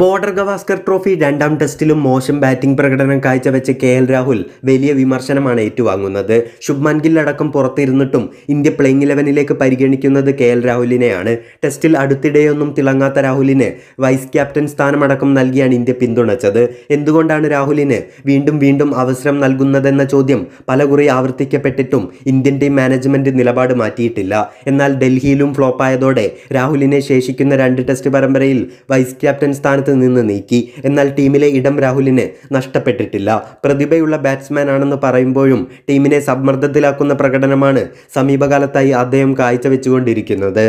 border Gavaskar trophy രണ്ടാം ടെസ്റ്റിലും മോശം batting പ്രകടനം കാഴ്ചവെച്ച കെ എൽ രാഹുൽ വലിയ വിമർശനമാണ് ഏറ്റുവാങ്ങുന്നത് ശുഭ്മാൻ ഗിൽ അടക്കം പുറത്തിരുന്നിട്ടും ഇന്ത്യ പ്ലേയിങ് ഇലവനിലേക്ക് പരിഗണിക്കുന്നത് കെ എൽ രാഹുലിനെയാണ് ടെസ്റ്റിൽ അടുത്തിടെയൊന്നും തിളങ്ങാത്ത രാഹുലിന് വൈസ് ക്യാപ്റ്റൻ സ്ഥാനമടക്കം നൽകിയാണ് ഇന്ത്യ പിന്തുണച്ചത് എന്തുകൊണ്ടാണ് രാഹുലിന് വീണ്ടും വീണ്ടും അവസരം നൽകുന്നതെന്ന ചോദ്യം പലകുറി ആവർത്തിക്കപ്പെട്ടിട്ടും ഇന്ത്യൻ ടീം മാനേജ്മെന്റ് നിലപാട് മാറ്റിയിട്ടില്ല എന്നാൽ ഡൽഹിയിലും ഫ്ലോപ്പായതോടെ രാഹുലിനെ ശേഷിക്കുന്ന രണ്ട് ടെസ്റ്റ് പരമ്പരയിൽ വൈസ് ക്യാപ്റ്റൻ സ്ഥാനം സ്ഥാനത്ത് നിന്ന് നീക്കി എന്നാൽ ടീമിലെ ഇടം രാഹുലിന് നഷ്ടപ്പെട്ടിട്ടില്ല പ്രതിഭയുള്ള ബാറ്റ്സ്മാൻ ആണെന്ന് പറയുമ്പോഴും ടീമിനെ സമ്മർദ്ദത്തിലാക്കുന്ന പ്രകടനമാണ് സമീപകാലത്തായി അദ്ദേഹം കാഴ്ചവെച്ചുകൊണ്ടിരിക്കുന്നത്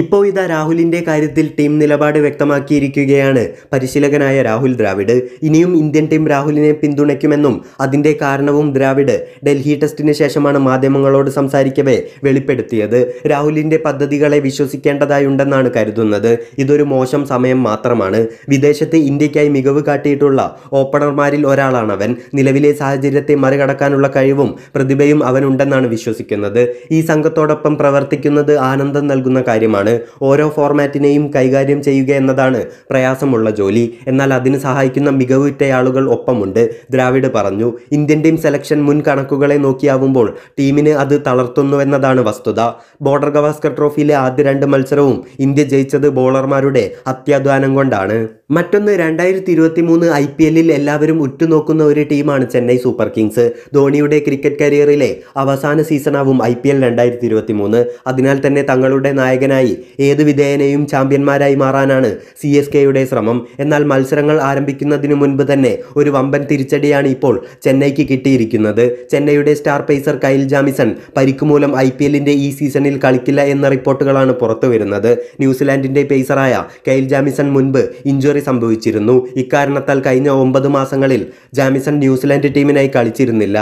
ഇപ്പോൾ ഇതാ രാഹുലിൻ്റെ കാര്യത്തിൽ ടീം നിലപാട് വ്യക്തമാക്കിയിരിക്കുകയാണ് പരിശീലകനായ രാഹുൽ ദ്രാവിഡ് ഇനിയും ഇന്ത്യൻ ടീം രാഹുലിനെ പിന്തുണയ്ക്കുമെന്നും അതിൻ്റെ കാരണവും ദ്രാവിഡ് ഡൽഹി ടെസ്റ്റിന് ശേഷമാണ് മാധ്യമങ്ങളോട് സംസാരിക്കവേ വെളിപ്പെടുത്തിയത് രാഹുലിൻ്റെ പദ്ധതികളെ വിശ്വസിക്കേണ്ടതായുണ്ടെന്നാണ് കരുതുന്നത് ഇതൊരു മോശം സമയം മാത്രമാണ് വിദേശത്ത് ഇന്ത്യക്കായി മികവ് കാട്ടിയിട്ടുള്ള ഓപ്പണർമാരിൽ ഒരാളാണ് അവൻ നിലവിലെ സാഹചര്യത്തെ മറികടക്കാനുള്ള കഴിവും പ്രതിഭയും അവനുണ്ടെന്നാണ് വിശ്വസിക്കുന്നത് ഈ സംഘത്തോടൊപ്പം പ്രവർത്തിക്കുന്നത് ആനന്ദം നൽകുന്ന കാര്യമാണ് ആവശ്യമാണ് ഓരോ ഫോർമാറ്റിനെയും കൈകാര്യം ചെയ്യുക എന്നതാണ് പ്രയാസമുള്ള ജോലി എന്നാൽ അതിന് സഹായിക്കുന്ന മികവുറ്റ ആളുകൾ ഒപ്പമുണ്ട് ദ്രാവിഡ് പറഞ്ഞു ഇന്ത്യൻ ടീം സെലക്ഷൻ മുൻ കണക്കുകളെ നോക്കിയാവുമ്പോൾ ടീമിന് അത് തളർത്തുന്നുവെന്നതാണ് വസ്തുത ബോർഡർ ഗവാസ്കർ ട്രോഫിയിലെ ആദ്യ രണ്ട് മത്സരവും ഇന്ത്യ ജയിച്ചത് ബോളർമാരുടെ അത്യാധ്വാനം കൊണ്ടാണ് മറ്റൊന്ന് രണ്ടായിരത്തി ഇരുപത്തി മൂന്ന് ഐ പി എല്ലിൽ എല്ലാവരും ഉറ്റുനോക്കുന്ന ഒരു ടീമാണ് ചെന്നൈ സൂപ്പർ കിങ്സ് ധോണിയുടെ ക്രിക്കറ്റ് കരിയറിലെ അവസാന സീസണാവും ഐ പി എൽ രണ്ടായിരത്തി ഇരുപത്തി മൂന്ന് അതിനാൽ തന്നെ തങ്ങളുടെ നായകനായി മുന്നേറി ഏത് വിധേയനെയും ചാമ്പ്യന്മാരായി മാറാനാണ് സി എസ് കെയുടെ ശ്രമം എന്നാൽ മത്സരങ്ങൾ ആരംഭിക്കുന്നതിനു മുൻപ് തന്നെ ഒരു വമ്പൻ തിരിച്ചടിയാണ് ഇപ്പോൾ ചെന്നൈക്ക് കിട്ടിയിരിക്കുന്നത് ചെന്നൈയുടെ സ്റ്റാർ പേസർ കൈൽ ജാമിസൺ പരിക്ക് മൂലം ഐ പി എല്ലിന്റെ ഈ സീസണിൽ കളിക്കില്ല എന്ന റിപ്പോർട്ടുകളാണ് പുറത്തു വരുന്നത് ന്യൂസിലാൻഡിന്റെ പേസറായ കൈൽ ജാമിസൺ മുൻപ് ഇഞ്ചുറി സംഭവിച്ചിരുന്നു ഇക്കാരണത്താൽ കഴിഞ്ഞ ഒമ്പത് മാസങ്ങളിൽ ജാമിസൺ ന്യൂസിലാൻഡ് ടീമിനായി കളിച്ചിരുന്നില്ല